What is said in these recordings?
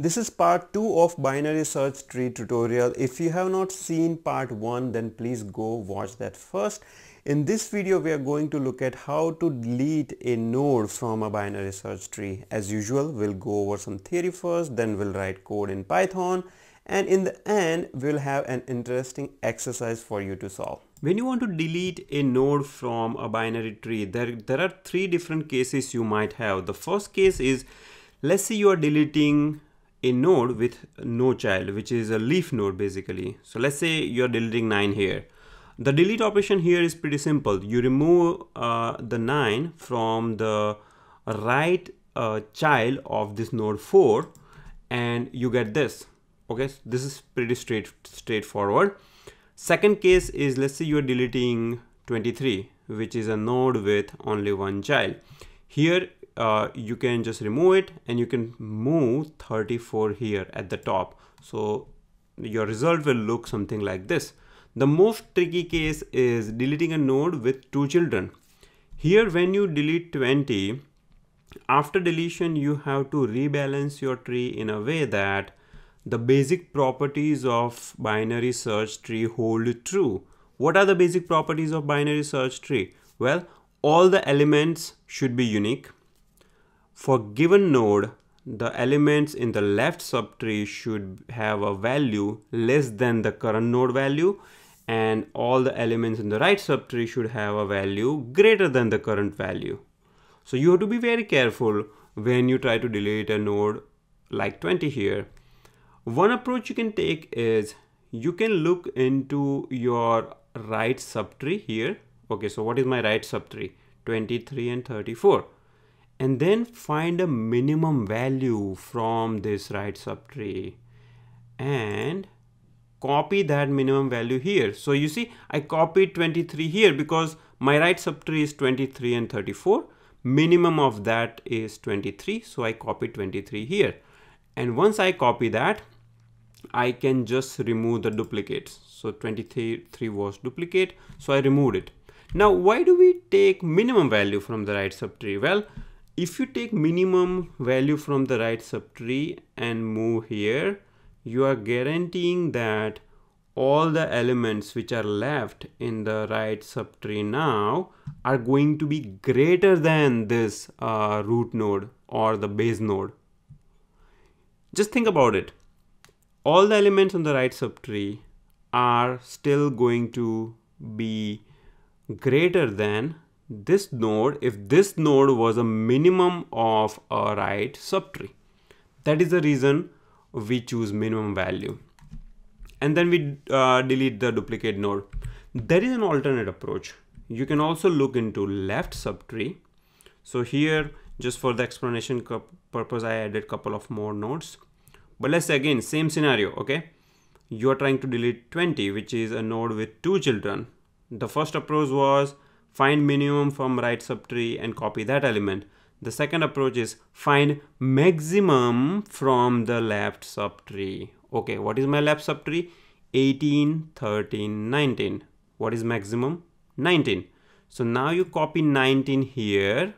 This is part 2 of binary search tree tutorial. If you have not seen part 1 then please go watch that first. In this video we are going to look at how to delete a node from a binary search tree. As usual we'll go over some theory first then we'll write code in Python and in the end we'll have an interesting exercise for you to solve. When you want to delete a node from a binary tree there, there are three different cases you might have. The first case is let's say you are deleting a node with no child, which is a leaf node basically. So let's say you're deleting 9 here. The delete operation here is pretty simple. You remove uh, the 9 from the right uh, child of this node 4 and you get this. Okay, so this is pretty straight straightforward. Second case is let's say you're deleting 23, which is a node with only one child. Here uh, you can just remove it and you can move 34 here at the top. So your result will look something like this. The most tricky case is deleting a node with two children. Here when you delete 20, after deletion you have to rebalance your tree in a way that the basic properties of binary search tree hold true. What are the basic properties of binary search tree? Well, all the elements should be unique. For given node, the elements in the left subtree should have a value less than the current node value and all the elements in the right subtree should have a value greater than the current value. So you have to be very careful when you try to delete a node like 20 here. One approach you can take is you can look into your right subtree here. Okay, so what is my right subtree? 23 and 34 and then find a minimum value from this right subtree and copy that minimum value here. So you see, I copied 23 here because my right subtree is 23 and 34. Minimum of that is 23. So I copy 23 here. And once I copy that, I can just remove the duplicates. So 23 was duplicate. So I removed it. Now, why do we take minimum value from the right subtree? Well, if you take minimum value from the right subtree and move here, you are guaranteeing that all the elements which are left in the right subtree now are going to be greater than this uh, root node or the base node. Just think about it. All the elements on the right subtree are still going to be greater than this node if this node was a minimum of a right subtree. That is the reason we choose minimum value. And then we uh, delete the duplicate node. There is an alternate approach. You can also look into left subtree. So here, just for the explanation purpose, I added couple of more nodes. But let's again, same scenario, okay? You are trying to delete 20, which is a node with two children. The first approach was find minimum from right subtree and copy that element. The second approach is find maximum from the left subtree. Okay, what is my left subtree? 18, 13, 19. What is maximum? 19. So now you copy 19 here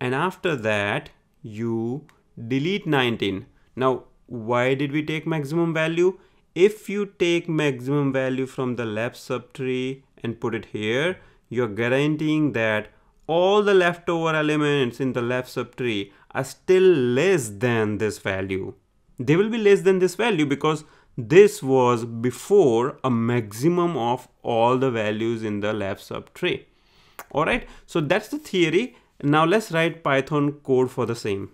and after that you delete 19. Now why did we take maximum value? If you take maximum value from the left subtree and put it here, you're guaranteeing that all the leftover elements in the left subtree are still less than this value. They will be less than this value because this was before a maximum of all the values in the left subtree. All right, so that's the theory. Now let's write Python code for the same.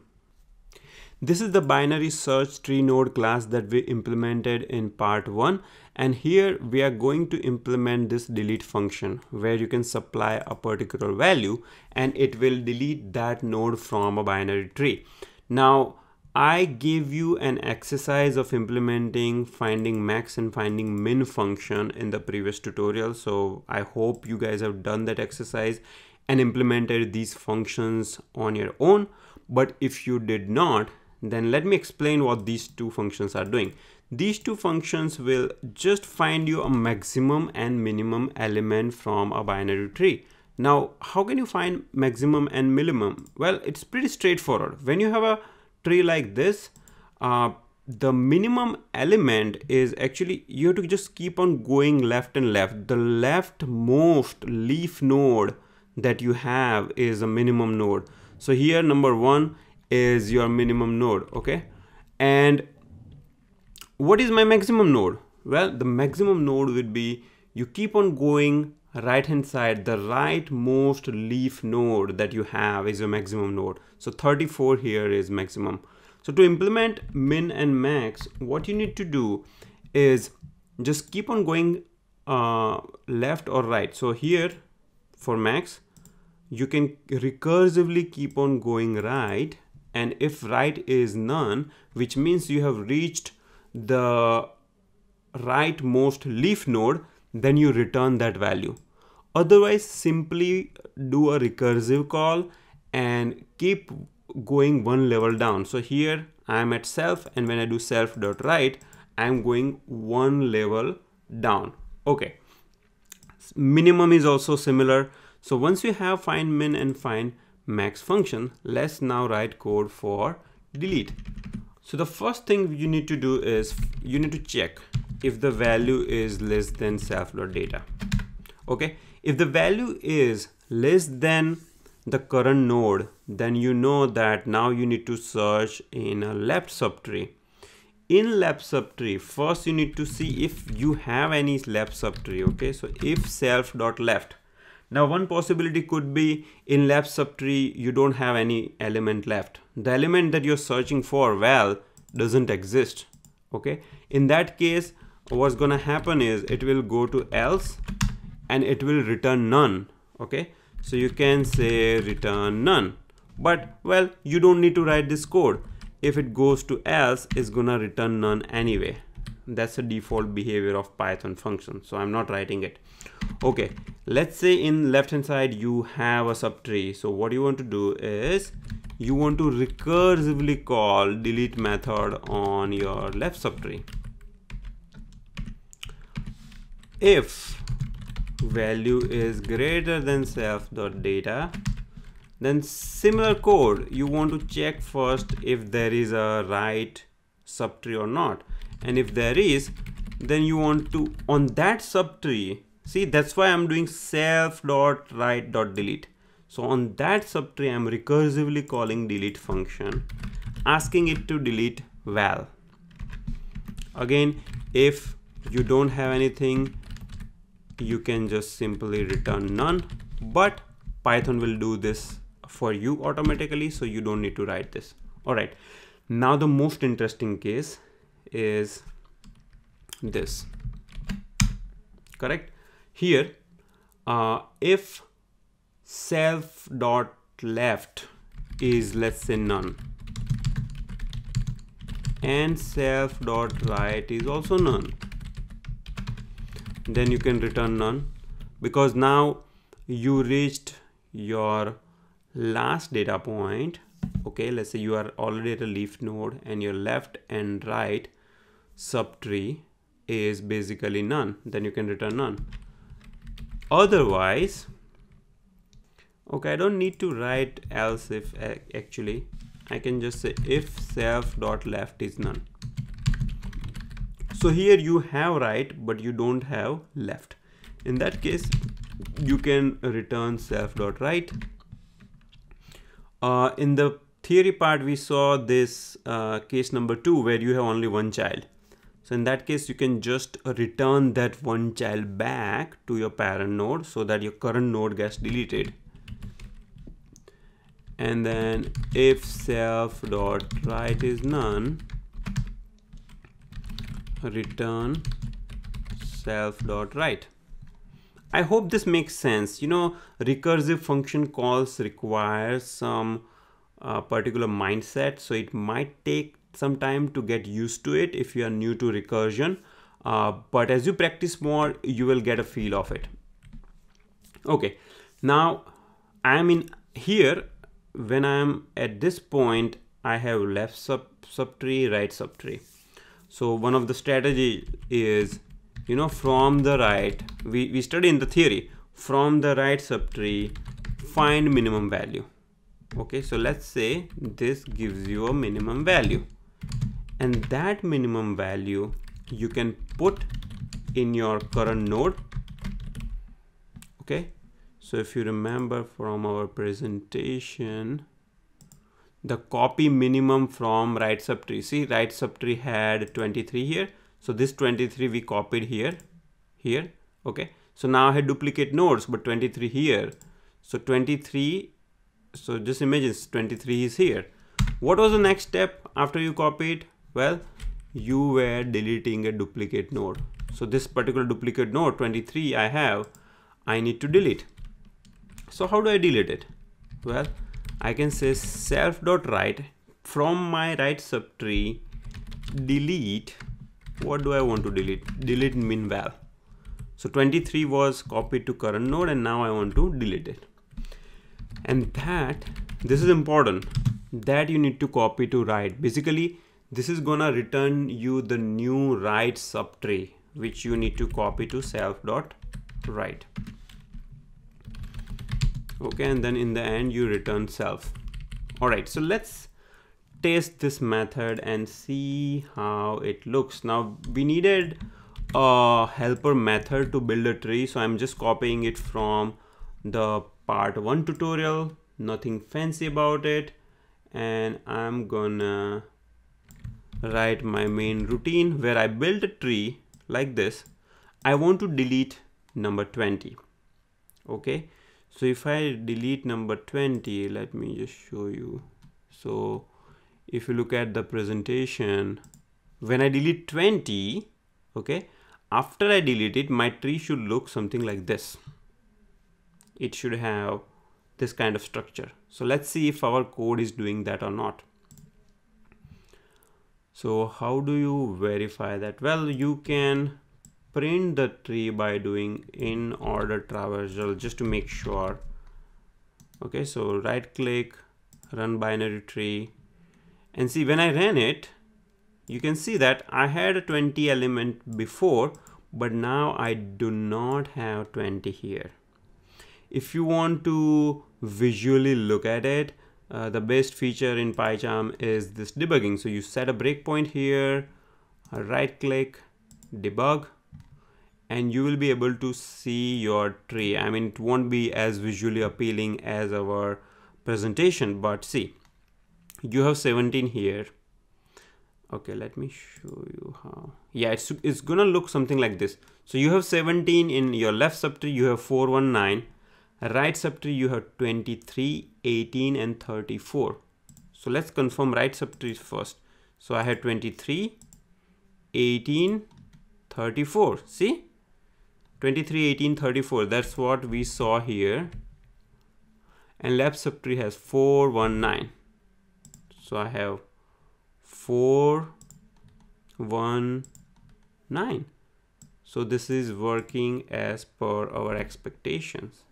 This is the binary search tree node class that we implemented in part one. And here we are going to implement this delete function where you can supply a particular value and it will delete that node from a binary tree. Now, I gave you an exercise of implementing finding max and finding min function in the previous tutorial. So I hope you guys have done that exercise and implemented these functions on your own. But if you did not, then let me explain what these two functions are doing. These two functions will just find you a maximum and minimum element from a binary tree. Now, how can you find maximum and minimum? Well, it's pretty straightforward. When you have a tree like this, uh, the minimum element is actually, you have to just keep on going left and left. The leftmost leaf node that you have is a minimum node. So here, number one, is your minimum node okay and what is my maximum node well the maximum node would be you keep on going right hand side the right most leaf node that you have is your maximum node so 34 here is maximum so to implement min and max what you need to do is just keep on going uh, left or right so here for max you can recursively keep on going right and if right is none which means you have reached the rightmost leaf node then you return that value otherwise simply do a recursive call and keep going one level down so here I am at self and when I do self dot right I'm going one level down okay minimum is also similar so once you have find min and find max function. Let's now write code for delete. So the first thing you need to do is you need to check if the value is less than self.data. Okay, if the value is less than the current node, then you know that now you need to search in a left subtree. In left subtree, first you need to see if you have any left subtree. Okay, so if self.left now one possibility could be in left subtree you don't have any element left. The element that you're searching for well doesn't exist. Okay. In that case what's gonna happen is it will go to else and it will return none. Okay. So you can say return none. But well you don't need to write this code. If it goes to else it's gonna return none anyway that's the default behavior of python function so i'm not writing it okay let's say in left hand side you have a subtree so what you want to do is you want to recursively call delete method on your left subtree if value is greater than self dot data then similar code you want to check first if there is a right subtree or not and if there is then you want to on that subtree see that's why i'm doing self dot write dot delete so on that subtree i'm recursively calling delete function asking it to delete val again if you don't have anything you can just simply return none but python will do this for you automatically so you don't need to write this all right now the most interesting case is this correct here uh, if self dot left is less than none and self dot right is also none then you can return none because now you reached your last data point okay let's say you are already at a leaf node and your left and right subtree is basically none, then you can return none. Otherwise, okay, I don't need to write else if actually, I can just say if self dot left is none. So here you have right, but you don't have left. In that case, you can return self dot right. Uh, in the theory part, we saw this uh, case number two where you have only one child. So in that case, you can just return that one child back to your parent node so that your current node gets deleted. And then if self dot right is none, return self dot right. I hope this makes sense. You know, recursive function calls require some uh, particular mindset. So it might take some time to get used to it if you are new to recursion. Uh, but as you practice more, you will get a feel of it. Okay, now I am in here. When I am at this point, I have left sub subtree, right subtree. So one of the strategy is, you know, from the right, we, we study in the theory, from the right subtree, find minimum value. Okay, so let's say this gives you a minimum value and that minimum value you can put in your current node okay so if you remember from our presentation the copy minimum from right subtree see right subtree had 23 here so this 23 we copied here here okay so now I had duplicate nodes but 23 here so 23 so just imagine 23 is here what was the next step after you copied? Well, you were deleting a duplicate node. So this particular duplicate node 23 I have, I need to delete. So how do I delete it? Well, I can say self dot write from my right subtree delete. What do I want to delete? Delete min val. So 23 was copied to current node and now I want to delete it. And that, this is important that you need to copy to write. Basically, this is gonna return you the new write subtree, which you need to copy to self dot write. Okay, and then in the end you return self. All right, so let's test this method and see how it looks. Now we needed a helper method to build a tree. So I'm just copying it from the part one tutorial, nothing fancy about it and I'm gonna write my main routine where I build a tree like this. I want to delete number 20. Okay. So if I delete number 20, let me just show you. So if you look at the presentation, when I delete 20, okay, after I delete it, my tree should look something like this. It should have this kind of structure. So let's see if our code is doing that or not. So how do you verify that? Well, you can print the tree by doing in order traversal just to make sure. Okay, so right click, run binary tree. And see when I ran it, you can see that I had a 20 element before, but now I do not have 20 here. If you want to visually look at it. Uh, the best feature in PyCharm is this debugging. So you set a breakpoint here, right click, debug, and you will be able to see your tree. I mean, it won't be as visually appealing as our presentation, but see, you have 17 here. Okay, let me show you how. Yeah, it's, it's gonna look something like this. So you have 17 in your left subtree, you have 419 right subtree you have 23 18 and 34 so let's confirm right subtree first so i have 23 18 34 see 23 18 34 that's what we saw here and left subtree has 419 so i have 419 so this is working as per our expectations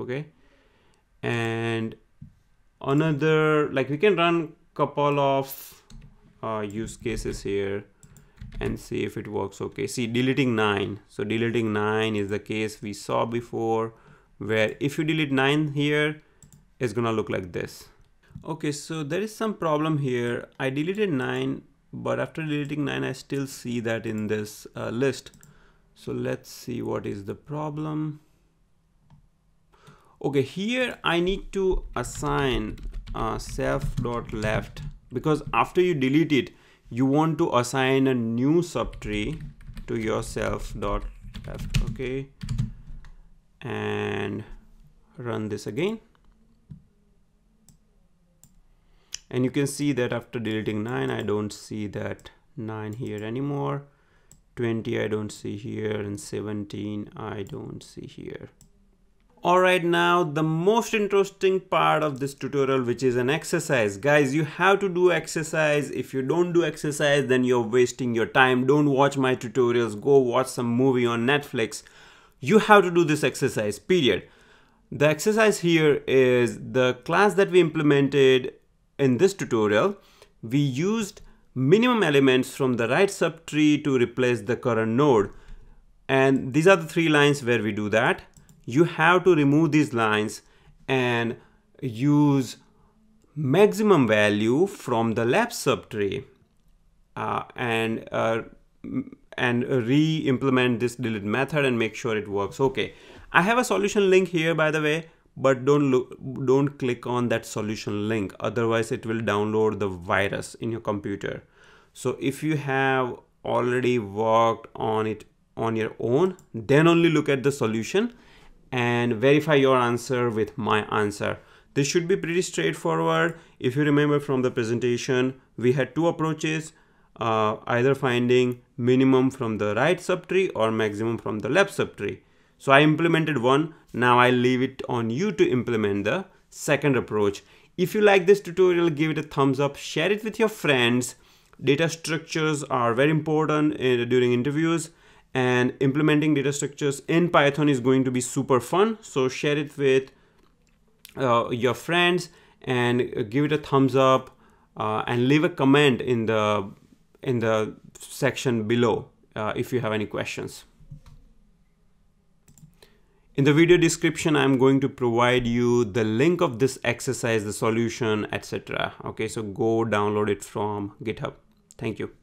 okay and another like we can run couple of uh, use cases here and see if it works okay see deleting 9 so deleting 9 is the case we saw before where if you delete 9 here it's gonna look like this okay so there is some problem here I deleted 9 but after deleting 9 I still see that in this uh, list so let's see what is the problem okay here I need to assign uh, self dot left because after you delete it you want to assign a new subtree to yourself dot left okay and run this again and you can see that after deleting 9 I don't see that 9 here anymore 20 I don't see here and 17 I don't see here Alright now the most interesting part of this tutorial which is an exercise. Guys you have to do exercise. If you don't do exercise then you're wasting your time. Don't watch my tutorials. Go watch some movie on Netflix. You have to do this exercise period. The exercise here is the class that we implemented in this tutorial. We used minimum elements from the right subtree to replace the current node. And these are the three lines where we do that you have to remove these lines and use maximum value from the left subtree uh, and uh, and re-implement this delete method and make sure it works okay I have a solution link here by the way but don't look don't click on that solution link otherwise it will download the virus in your computer so if you have already worked on it on your own then only look at the solution and verify your answer with my answer. This should be pretty straightforward. If you remember from the presentation, we had two approaches, uh, either finding minimum from the right subtree or maximum from the left subtree. So I implemented one. Now I leave it on you to implement the second approach. If you like this tutorial, give it a thumbs up, share it with your friends. Data structures are very important in, uh, during interviews and implementing data structures in Python is going to be super fun. So share it with uh, your friends and give it a thumbs up uh, and leave a comment in the in the section below uh, if you have any questions. In the video description, I'm going to provide you the link of this exercise, the solution, etc. Okay, so go download it from GitHub. Thank you.